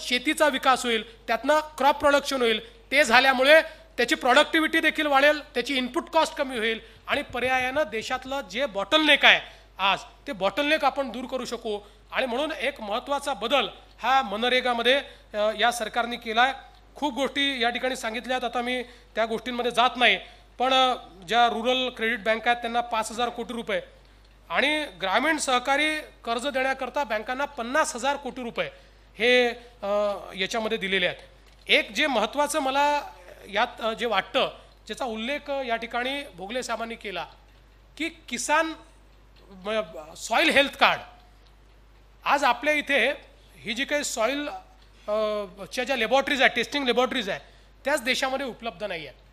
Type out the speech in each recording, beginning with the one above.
शेतीचा विकास होईल त्यातनं क्रॉप प्रोडक्शन होईल ते झाल्यामुळे त्याची प्रॉडक्टिव्हिटी देखील वाढेल त्याची इनपुट कॉस्ट कमी होईल आणि पर्यायानं देशातलं जे बॉटलनेक आहे आज ते बॉटलनेक आपण दूर करू शकू आणि म्हणून एक महत्त्वाचा बदल हा मनरेगामध्ये या सरकारने केला आहे खूप गोष्टी या ठिकाणी सांगितल्या आहेत आता मी त्या गोष्टींमध्ये जात नाही पण ज्या रुरल क्रेडिट बँक आहेत त्यांना पाच हजार कोटी रुपये आणि ग्रामीण सहकारी कर्ज देण्याकरता बँकांना पन्नास हजार कोटी रुपये हे याच्यामध्ये दिलेले आहेत एक जे महत्त्वाचं मला यात जे वाटतं ज्याचा उल्लेख या ठिकाणी भोगले साहेबांनी केला की किसान सॉईल हेल्थ कार्ड आज आपल्या इथे ही जी काही सॉईल च्या ज्या लॅबॉरेटरीज आहेत टेस्टिंग लॅबॉरेटरीज आहेत त्याच देशामध्ये उपलब्ध नाही आहेत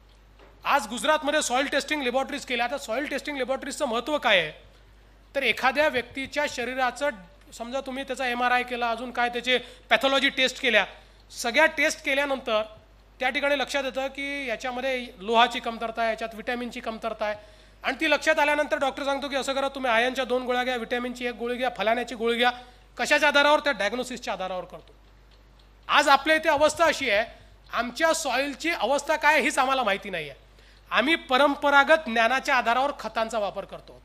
आज गुजरातमध्ये सॉईल टेस्टिंग लॅबॉरेटरीज केल्या आता सॉईल टेस्टिंग लॅबॉरेटरीजचं महत्त्व काय आहे तर एखाद्या व्यक्तीच्या शरीराचं समजा तुम्ही त्याचा एम आर आय केला अजून काय त्याचे पॅथॉलॉजी टेस्ट केल्या सगळ्या टेस्ट केल्यानंतर त्या ठिकाणी लक्षात येतं की याच्यामध्ये लोहाची कमतरता आहे याच्यात विटॅमिनची कमतरता आहे आणि ती लक्षात आल्यानंतर डॉक्टर सांगतो की असं करा तुम्ही आयनच्या दोन गोळ्या घ्या विटॅमिनची एक गोळी घ्या फलाण्याची गोळी घ्या कशाच्या आधारावर त्या डायग्नोसिसच्या आधारावर करतो आज आपल्या इथे अवस्था अशी आहे आमच्या सॉईलची अवस्था काय हीच आम्हाला माहिती नाही आहे आम्ही परंपरागत ज्ञानाच्या आधारावर खतांचा वापर करतो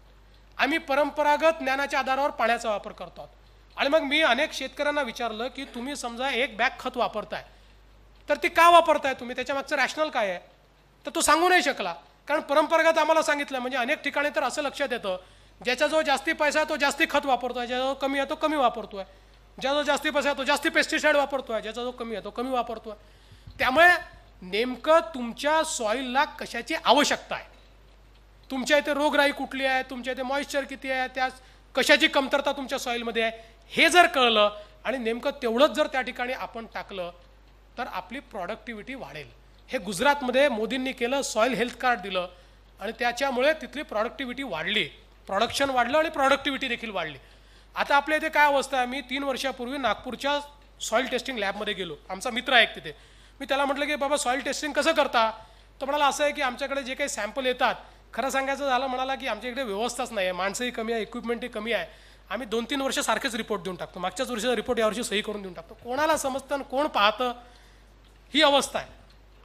आम्ही परंपरागत ज्ञानाच्या आधारावर पाण्याचा वापर करतो आणि मग मी अनेक शेतकऱ्यांना विचारलं की तुम्ही समजा एक बॅग खत वापरताय तर ती का वापरताय तुम्ही त्याच्यामागचं रॅशनल काय आहे तर तो सांगू नाही शकला कारण परंपरागत आम्हाला सांगितलं म्हणजे अनेक ठिकाणी तर असं लक्षात येतं ज्याच्याजवळ जो जास्ती पैसा आहे तो जास्ती खत वापरतो आहे ज्याचा जो कमी आहे तो कमी वापरतो आहे ज्याचा जो जास्ती पैसा आहे तो जास्ती पेस्टिसाईड वापरतो आहे ज्याचा जो कमी आहे तो कमी वापरतो आहे त्यामुळे नेमकं तुमच्या सॉईलला कशाची आवश्यकता आहे तुमच्या इथे रोगराई कुठली आहे तुमच्या इथे मॉइश्चर किती आहे त्या कशाची कमतरता तुमच्या सॉईलमध्ये आहे हे जर कळलं आणि नेमकं तेवढंच जर त्या ठिकाणी आपण टाकलं तर आपली प्रॉडक्टिव्हिटी वाढेल हे गुजरातमध्ये मोदींनी केलं सॉईल हेल्थ कार्ड दिलं आणि त्याच्यामुळे तिथली प्रॉडक्टिव्हिटी वाढली प्रॉडक्शन वाढलं आणि प्रॉडक्टिव्हिटी देखील वाढली आता आपल्या इथे काय अवस्था आहे मी तीन वर्षापूर्वी नागपूरच्या सॉईल टेस्टिंग लॅबमध्ये गेलो आमचा मित्र आहे तिथे मी त्याला म्हटलं की बाबा सॉईल टेस्टिंग कसं करता तो म्हणाला असं आहे की आमच्याकडे जे काही सॅम्पल येतात खरं सांगायचं झालं म्हणाला की आमच्या इकडे व्यवस्थाच नाही आहे माणसंही कमी आहे इक्विपमेंटही कमी आहे आम्ही दोन तीन वर्ष सारखेच रिपोर्ट देऊन टाकतो मागच्याच वर्षाचा रिपोर्ट यावर्षी सही करून देऊन टाकतो कोणाला समजतं कोण पाहतं ही अवस्था आहे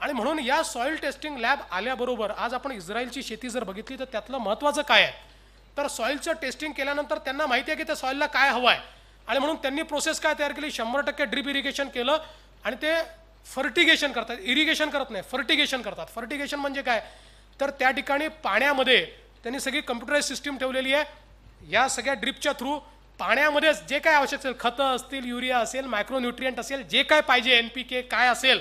आणि म्हणून या सॉईल टेस्टिंग लॅब आल्याबरोबर आज आपण इस्रायलची शेती जर बघितली तर त्यातलं महत्त्वाचं काय आहे तर सॉईलचं टेस्टिंग केल्यानंतर त्यांना माहिती आहे की त्या सॉईलला काय हवं आहे आणि म्हणून त्यांनी प्रोसेस काय तयार केली शंभर टक्के ड्रीप इरिगेशन केलं आणि ते फर्टिगेशन करतात इरिगेशन करत नाही फर्टिगेशन करतात फर्टिगेशन म्हणजे काय तर त्या ठिकाणी पाण्यामध्ये त्यांनी सगळी कम्प्युटराईज सिस्टीम ठेवलेली आहे या सगळ्या ड्रिपच्या थ्रू पाण्यामध्येच जे काय आवश्यक असेल खतं असतील युरिया असेल मायक्रोन्युट्रियंट असेल जे काय पाहिजे एन पी के काय असेल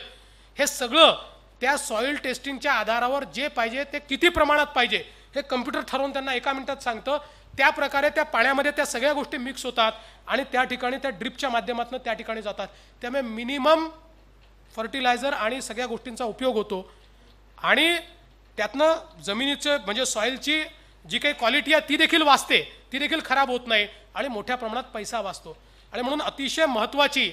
हे सगळं त्या सॉईल टेस्टिंगच्या आधारावर जे पाहिजे ते किती प्रमाणात पाहिजे हे कम्प्युटर ठरवून त्यांना एका मिनिटात सांगतं त्या प्रकारे त्या पाण्यामध्ये त्या सगळ्या गोष्टी मिक्स होतात आणि त्या ठिकाणी त्या ड्रिपच्या माध्यमातून त्या ठिकाणी जातात त्यामुळे मिनिमम फर्टिलायझर आणि सगळ्या गोष्टींचा उपयोग होतो आणि त्यातनं जमिनीचं म्हणजे सॉईलची जी काही क्वालिटी आहे ती देखील वाचते ती देखील खराब होत नाही आणि मोठ्या प्रमाणात पैसा वाचतो आणि म्हणून अतिशय महत्त्वाची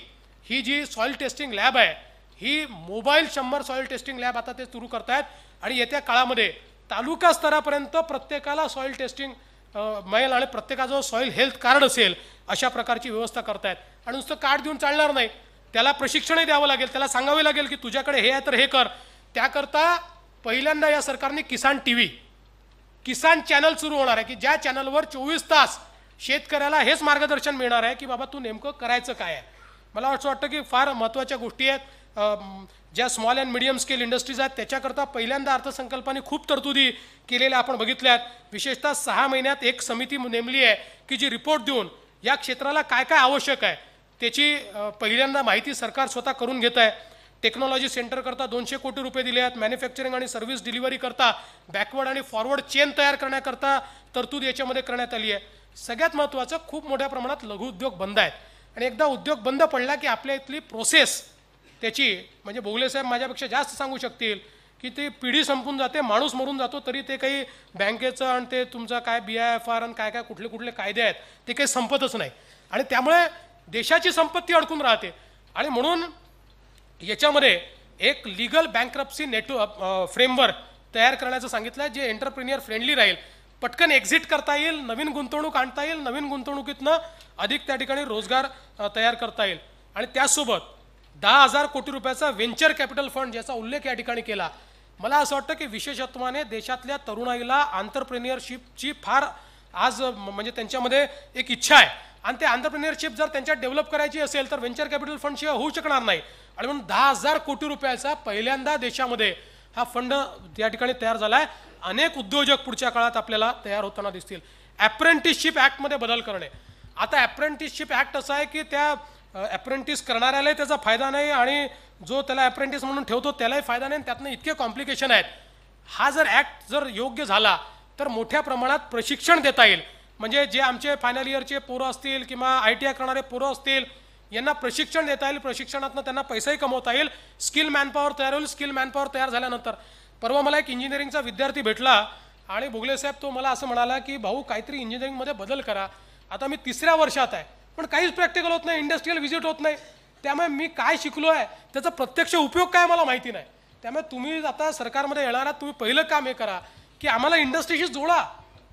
ही जी सॉईल टेस्टिंग लॅब आहे ही मोबाईल शंभर सॉईल टेस्टिंग लॅब आता ते सुरू करत आहेत आणि येत्या काळामध्ये तालुका स्तरापर्यंत प्रत्येकाला सॉईल टेस्टिंग मिळेल आणि प्रत्येकाजवळ सॉईल हेल्थ कार्ड असेल अशा प्रकारची व्यवस्था करतायत आणि नुसतं कार्ड देऊन चालणार नाही त्याला प्रशिक्षणही द्यावं लागेल त्याला सांगावे लागेल की तुझ्याकडे हे आहे तर हे कर त्याकरता पहिल्यांदा या सरकारने किसान टी व्ही किसान चॅनल सुरू होणार आहे की ज्या चॅनलवर चोवीस तास शेतकऱ्याला हेच मार्गदर्शन मिळणार आहे की बाबा तू नेमकं करायचं काय आहे मला असं वाटतं की फार महत्त्वाच्या गोष्टी आहेत ज्या small and medium scale industries आहेत त्याच्याकरता पहिल्यांदा अर्थसंकल्पाने खूप तरतुदी केलेल्या आपण बघितल्यात विशेषतः सहा महिन्यात एक समिती नेमली आहे की जी रिपोर्ट देऊन या क्षेत्राला काय काय आवश्यक आहे त्याची पहिल्यांदा माहिती सरकार स्वतः करून घेत आहे टेक्नॉलॉजी सेंटर करता दोनशे कोटी रुपये दिले आहेत मॅन्युफॅक्चरिंग आणि सर्व्हिस करता बॅकवर्ड आणि फॉरवर्ड चेन तयार करण्याकरता तरतूद याच्यामध्ये करण्यात आली आहे सगळ्यात महत्त्वाचं खूप मोठ्या प्रमाणात लघुउद्योग बंद आहेत आणि एकदा उद्योग बंद पडला की आपल्या इथली प्रोसेस त्याची म्हणजे बोगले साहेब माझ्यापेक्षा जास्त सांगू शकतील की ते पिढी संपून जाते माणूस मरून जातो तरी ते काही बँकेचं आणि ते तुमचं काय बी आय एफ आर आणि काय काय कुठले कुठले कायदे आहेत ते काही संपतच नाही आणि त्यामुळे देशाची संपत्ती अडकून राहते आणि म्हणून याच्यामध्ये एक लिगल बँक्रप्सी नेटवर्क फ्रेमवर्क तयार करण्याचं सांगितलं आहे जे एंटरप्रिनियर फ्रेंडली राहील पटकन एक्झिट करता येईल नवीन गुंतवणूक आणता येईल नवीन गुंतवणुकीतनं अधिक त्या ठिकाणी रोजगार तयार करता येईल आणि त्यासोबत दहा हजार कोटी रुपयाचा व्हेंचर कॅपिटल फंड ज्याचा उल्लेख या ठिकाणी केला मला असं वाटतं की विशेषत्वाने देशातल्या तरुणाईला आंतरप्रेनियरशिपची फार आज म्हणजे त्यांच्यामध्ये एक इच्छा आहे आणि ते आंतरप्रेनियरशिप जर त्यांच्यात डेव्हलप करायची असेल तर व्हेंचर कॅपिटल फंड शिवाय होऊ शकणार नाही आणि म्हणून दहा हजार कोटी रुपयाचा पहिल्यांदा देशामध्ये हा फंड या ठिकाणी तयार झाला आहे अनेक उद्योजक पुढच्या काळात आपल्याला तयार होताना दिसतील ॲप्रेंटिसशिप ॲक्टमध्ये बदल करणे आता ॲप्रेंटिसशिप ॲक्ट असा आहे की त्या ॲप्रेंटिस करणाऱ्यालाही त्याचा फायदा नाही आणि जो त्याला ॲप्रेंटिस म्हणून ठेवतो त्यालाही फायदा नाही त्यातनं इतके कॉम्प्लिकेशन आहेत हा जर ॲक्ट जर योग्य झाला तर मोठ्या प्रमाणात प्रशिक्षण देता येईल म्हणजे जे आमचे फायनल इयरचे पोरं असतील किंवा आय टी आय करणारे पोरं असतील यांना प्रशिक्षण देता येईल प्रशिक्षणातनं त्यांना पैसाही कमवता येईल स्किल मॅनपॉवर तयार होईल स्किल मॅनपॉवर तयार झाल्यानंतर परवा मला एक इंजिनिअरिंगचा विद्यार्थी भेटला आणि भुगले साहेब तो मला असं म्हणाला की भाऊ काहीतरी इंजिनिअरिंगमध्ये बदल करा आता मी तिसऱ्या वर्षात आहे पण काहीच प्रॅक्टिकल होत नाही इंडस्ट्रीयल व्हिजिट होत नाही त्यामुळे मी काय शिकलो आहे त्याचा प्रत्यक्ष उपयोग काय मला माहिती नाही त्यामुळे तुम्ही आता सरकारमध्ये येणार आहात तुम्ही पहिलं काम हे करा की आम्हाला इंडस्ट्रीशी जोडा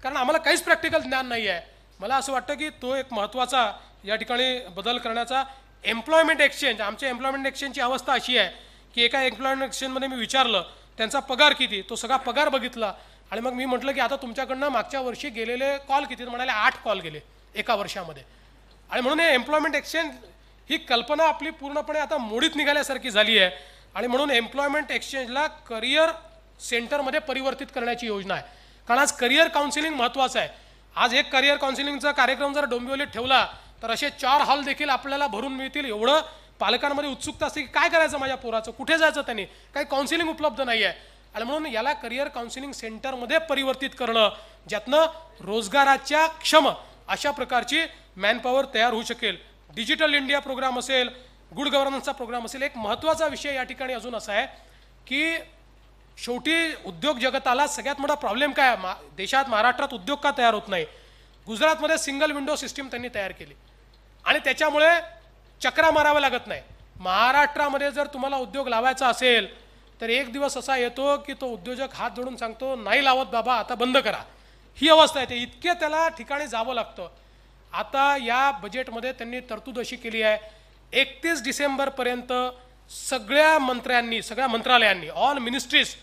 कारण आम्हाला काहीच प्रॅक्टिकल ज्ञान नाही आहे मला असं वाटतं की तो एक महत्त्वाचा या ठिकाणी बदल करण्याचा एम्प्लॉयमेंट एक्सचेंज आमच्या एम्प्लॉयमेंट एक्सचेंजची अवस्था अशी आहे की एका एम्प्लॉयमेंट एक्सचेंजमध्ये मी विचारलं त्यांचा पगार किती तो सगळा पगार बघितला आणि मग मी म्हटलं की आता तुमच्याकडनं मागच्या वर्षी गेलेले कॉल किती म्हणाले आठ कॉल गेले एका वर्षामध्ये आणि म्हणून हे एम्प्लॉयमेंट एक्सचेंज ही कल्पना आपली पूर्णपणे आता मोडीत निघाल्यासारखी झाली आहे आणि म्हणून एम्प्लॉयमेंट एक्सचेंजला करिअर सेंटरमध्ये परिवर्तित करण्याची योजना आहे कारण आज करिअर काउन्सिलिंग महत्त्वाचं आहे आज एक करिअर काउन्सिलिंगचा कार्यक्रम जर डोंबिवलीत ठेवला तर असे चार हॉल देखील आपल्याला भरून मिळतील एवढं पालकांमध्ये उत्सुकता असते की काय करायचं माझ्या पोराचं कुठे जायचं त्यांनी काही काउन्सिलिंग उपलब्ध नाही आहे आणि म्हणून याला करिअर काउन्सिलिंग सेंटरमध्ये परिवर्तित करणं ज्यातनं रोजगाराच्या क्षम अशा प्रकारची मॅनपॉवर तयार होऊ शकेल डिजिटल इंडिया प्रोग्राम असेल गुड गव्हर्नन्सचा प्रोग्राम असेल एक महत्त्वाचा विषय या ठिकाणी अजून असा आहे की शेवटी उद्योग जगताला सगळ्यात मोठा प्रॉब्लेम काय मा देशात महाराष्ट्रात उद्योग का तयार होत नाही गुजरातमध्ये सिंगल विंडो सिस्टीम त्यांनी तयार केली आणि त्याच्यामुळे चक्रा माराव्या लागत नाही महाराष्ट्रामध्ये जर तुम्हाला उद्योग लावायचा असेल तर एक दिवस असा येतो की तो उद्योजक हात जोडून सांगतो नाही लावत बाबा आता बंद करा ही अवस्था येते इतके त्याला ठिकाणी जावं लागतं आता या बजेटमध्ये त्यांनी तरतूद अशी केली आहे एकतीस डिसेंबरपर्यंत सगळ्या मंत्र्यांनी सगळ्या मंत्रालयांनी all ministries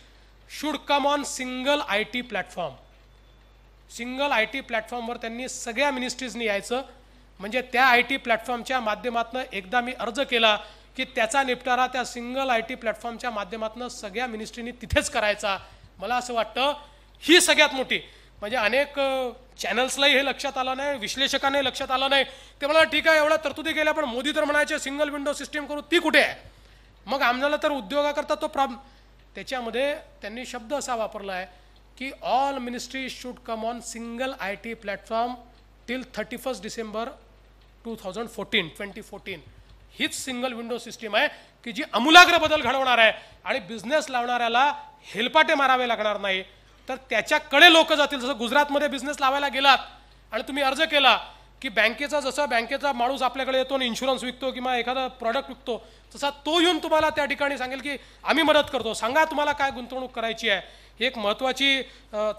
should come on single I T platform single I T प्लॅटफॉर्मवर त्यांनी सगळ्या मिनिस्ट्रीजनी यायचं म्हणजे त्या आय टी प्लॅटफॉर्मच्या माध्यमातून एकदा मी अर्ज केला की त्याचा निपटारा त्या सिंगल आय टी प्लॅटफॉर्मच्या माध्यमातून सगळ्या मिनिस्ट्रीनी तिथेच करायचा मला असं वाटतं ही सगळ्यात मोठी म्हणजे अनेक चॅनल्सलाही हे लक्षात आलं नाही विश्लेषकांनाही लक्षात आलं नाही ते मला ठीक आहे एवढ्या तरतुदी केल्या पण मोदी तर म्हणायचे सिंगल विंडो सिस्टीम करू ती कुठे आहे मग आम्हाला तर उद्योगाकरता तो प्रॉब्लेम त्याच्यामध्ये त्यांनी शब्द असा वापरला आहे की all ministry should come on single I T platform till thirty first December 2014, thousand fourteen twenty fourteen हीच सिंगल विंडो सिस्टीम आहे की जी अमूलाग्र बदल घडवणार आहे आणि बिझनेस लावणाऱ्याला हेलपाटे मारावे लागणार नाही तर त्याच्याकडे लोक जातील जसं गुजरातमध्ये बिझनेस लावायला गेलात आणि तुम्ही अर्ज केला की बँकेचा जसा बँकेचा माणूस आपल्याकडे येतो आणि इन्शुरन्स विकतो किंवा एखादा प्रॉडक्ट विकतो तसा तो येऊन तुम्हाला त्या ठिकाणी सांगेल की आम्ही मदत करतो सांगा तुम्हाला काय गुंतवणूक करायची आहे ही एक महत्त्वाची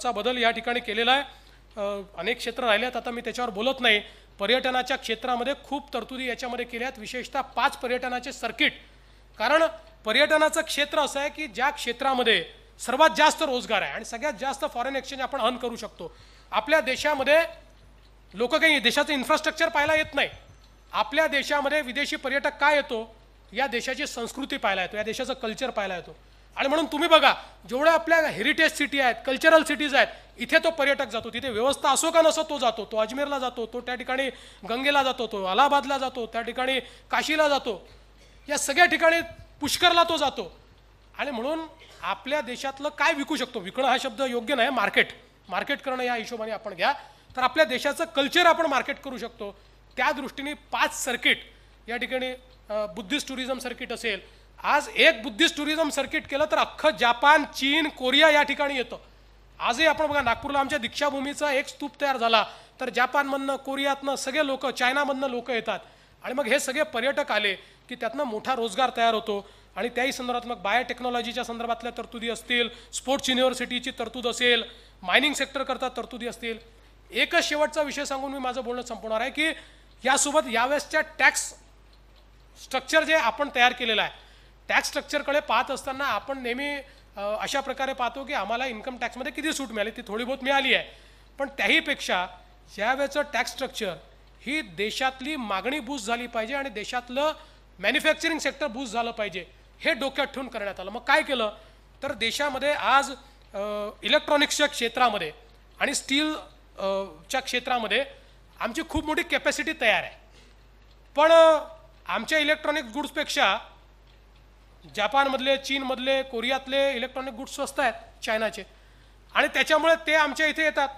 चा बदल या ठिकाणी केलेला आहे अनेक क्षेत्र राहिले आहेत आता मी त्याच्यावर बोलत नाही पर्यटनाच्या क्षेत्रामध्ये खूप तरतुदी याच्यामध्ये केल्या आहेत विशेषतः पाच पर्यटनाचे सर्किट कारण पर्यटनाचं क्षेत्र असं आहे की ज्या क्षेत्रामध्ये सर्वात जास्त रोजगार आहे आणि सगळ्यात जास्त फॉरेन एक्सचेंज आपण अर्न करू शकतो आपल्या देशामध्ये लोक काही देशाचं इन्फ्रास्ट्रक्चर पाहायला येत नाही आपल्या देशामध्ये विदेशी पर्यटक काय येतो या देशाची संस्कृती पाहायला येतो या देशाचं कल्चर पाहायला येतो आणि म्हणून तुम्ही बघा जेवढ्या आपल्या हेरिटेज सिटी आहेत कल्चरल सिटीज आहेत इथे तो पर्यटक जातो तिथे व्यवस्था असो का नसो तो जातो तो अजमेरला जातो तो त्या ठिकाणी गंगेला जातो तो अलाहाबादला जातो त्या ठिकाणी काशीला जातो या सगळ्या ठिकाणी पुष्करला तो जातो आणि म्हणून आपल्या देशातलं काय विकू शकतो विकणं हा शब्द योग्य नाही मार्केट मार्केट करणं या हिशोबाने आपण घ्या तर आपल्या देशाचं कल्चर आपण मार्केट करू शकतो त्या दृष्टीने पाच सर्किट या ठिकाणी बुद्धिस्ट टुरिझम सर्किट असेल आज एक बुद्धिस्ट टुरिझम सर्किट केलं तर अख्खं जापान चीन कोरिया या ठिकाणी येतं आजही आपण बघा नागपूरला आमच्या दीक्षाभूमीचा एक स्तूप तयार झाला तर जापानमधनं कोरियातनं सगळे लोक चायनामधनं लोक येतात आणि मग हे सगळे पर्यटक आले की त्यातनं मोठा रोजगार तयार होतो आणि त्याही संदर्भात मग बायोटेक्नॉलॉजीच्या संदर्भातल्या तरतुदी असतील स्पोर्ट्स युनिव्हर्सिटीची तरतूद असेल मायनिंग सेक्टरकरता तरतुदी असतील एकच शेवटचा विषय सांगून मी माझं बोलणं संपवणार आहे की यासोबत यावेळेसच्या टॅक्स स्ट्रक्चर जे आपण तयार केलेलं आहे टॅक्स स्ट्रक्चरकडे पाहत असताना आपण नेहमी अशा प्रकारे पाहतो की आम्हाला इन्कम टॅक्समध्ये किती सूट मिळाली ती थोडी बहुत मिळाली आहे पण त्याहीपेक्षा ज्यावेळेचं टॅक्स स्ट्रक्चर ही देशातली मागणी बूस्ट झाली पाहिजे आणि देशातलं मॅन्युफॅक्चरिंग सेक्टर बूस्ट झालं पाहिजे हे डोक्यात ठेवून करण्यात आलं मग काय केलं तर देशामध्ये आज इलेक्ट्रॉनिक्सच्या क्षेत्रामध्ये आणि स्टील च्या क्षेत्रामध्ये आमची खूप मोठी कॅपॅसिटी तयार आहे पण आमच्या इलेक्ट्रॉनिक गुड्सपेक्षा जपानमधले चीनमधले कोरियातले इलेक्ट्रॉनिक गुड्स स्वस्त आहेत चायनाचे आणि त्याच्यामुळे ते आमच्या इथे येतात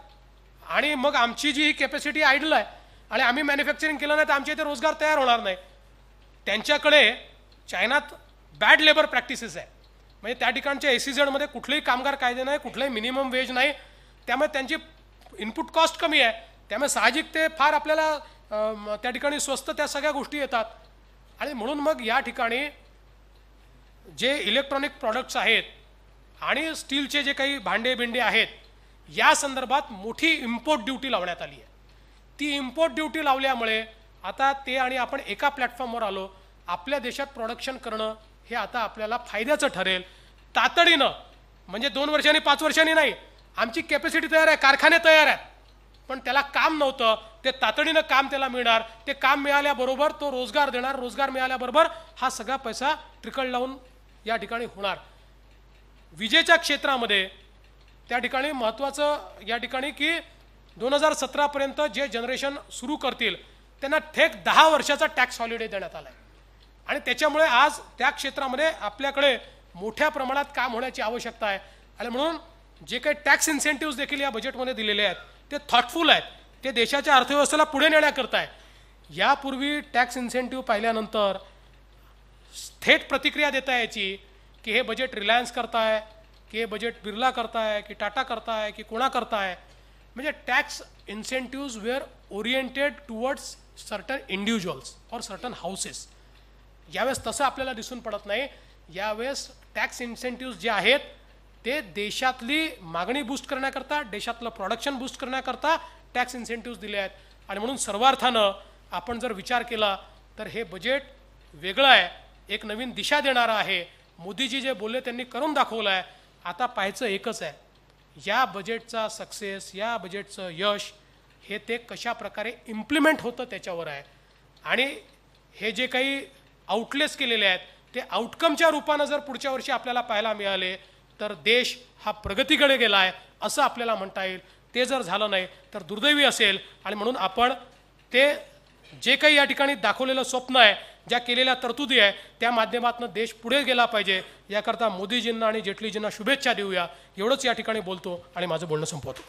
आणि मग आमची जी ही कॅपॅसिटी आयडल आहे आणि आम्ही मॅन्युफॅक्चरिंग केलं नाही तर आमच्या इथे रोजगार तयार होणार नाही त्यांच्याकडे चायनात बॅड लेबर प्रॅक्टिसेस आहे म्हणजे त्या ठिकाणच्या ए कुठलेही कामगार कायदे नाही कुठलंही मिनिमम वेज नाही त्यामुळे त्यांची इनपुट कॉस्ट कमी आहे त्यामुळे साहजिक ते फार आपल्याला त्या ठिकाणी स्वस्त त्या सगळ्या गोष्टी येतात आणि म्हणून मग या ठिकाणी जे इलेक्ट्रॉनिक प्रॉडक्ट्स आहेत आणि स्टीलचे जे काही भांडे भिंडे आहेत या संदर्भात मोठी इम्पोर्ट ड्युटी लावण्यात आली आहे ती इम्पोर्ट ड्युटी लावल्यामुळे आता ते आणि आपण एका प्लॅटफॉर्मवर आलो आपल्या देशात प्रोडक्शन करणं हे आता आपल्याला फायद्याचं ठरेल तातडीनं म्हणजे दोन वर्षांनी पाच वर्षांनी नाही आमची कॅपॅसिटी तयार आहे कारखाने तयार आहेत पण त्याला काम नव्हतं ते तातडीनं काम त्याला मिळणार ते काम मिळाल्याबरोबर तो रोजगार देणार रोजगार मिळाल्याबरोबर हा सगळा पैसा ट्रिकल लावून या ठिकाणी होणार विजेच्या क्षेत्रामध्ये त्या ठिकाणी महत्त्वाचं या ठिकाणी की दोन हजार सतरापर्यंत जे जनरेशन सुरू करतील त्यांना थेक दहा वर्षाचा टॅक्स हॉलिडे देण्यात आला आहे आणि त्याच्यामुळे आज त्या क्षेत्रामध्ये आपल्याकडे मोठ्या प्रमाणात काम होण्याची आवश्यकता आहे आणि म्हणून जे काही टॅक्स इन्सेंटिव्ह देखील या बजेटमध्ये दिलेले आहेत ते थॉटफुल आहेत ते देशाच्या अर्थव्यवस्थेला पुढे नेण्याकरता आहे यापूर्वी टॅक्स इन्सेंटिव्ह पाहिल्यानंतर थेट प्रतिक्रिया देता याची की हे बजेट रिलायन्स करताय की हे बजेट बिर्ला करताय की टाटा करताय की कोणा करताय म्हणजे tax incentives were oriented towards certain individuals और सर्टन हाऊसेस यावेळेस तसं आपल्याला दिसून पडत नाही यावेळेस टॅक्स इन्सेंटिव्ज जे आहेत ते देशातली मागणी बूस्ट करण्याकरता देशातलं प्रोडक्शन बूस्ट करण्याकरता टॅक्स इन्सेंटिव्ज दिले आहेत आणि म्हणून सर्वार्थानं आपण जर विचार केला तर हे बजेट वेगळं आहे एक नवीन दिशा देणारा आहे मोदीजी जे बोलले त्यांनी करून दाखवलं आहे आता पाहायचं एकच आहे या बजेटचा सक्सेस या बजेटचं यश हे ते कशा प्रकारे इम्प्लिमेंट होतं त्याच्यावर आहे आणि हे जे काही आउटलेस केलेले आहेत ते आउटकमच्या रूपानं जर पुढच्या वर्षी आपल्याला पाहायला मिळाले तर देश हा प्रगतीकडे गेला आहे असं आपल्याला म्हणता येईल ते जर झालं नाही तर दुर्दैवी असेल आणि म्हणून आपण ते जे काही या ठिकाणी दाखवलेलं स्वप्न आहे ज्या केलेल्या तरतुदी आहे त्या माध्यमातून देश पुढे गेला पाहिजे याकरता मोदीजींना आणि जेटलीजींना शुभेच्छा देऊया एवढंच या ठिकाणी बोलतो आणि माझं बोलणं संपवतो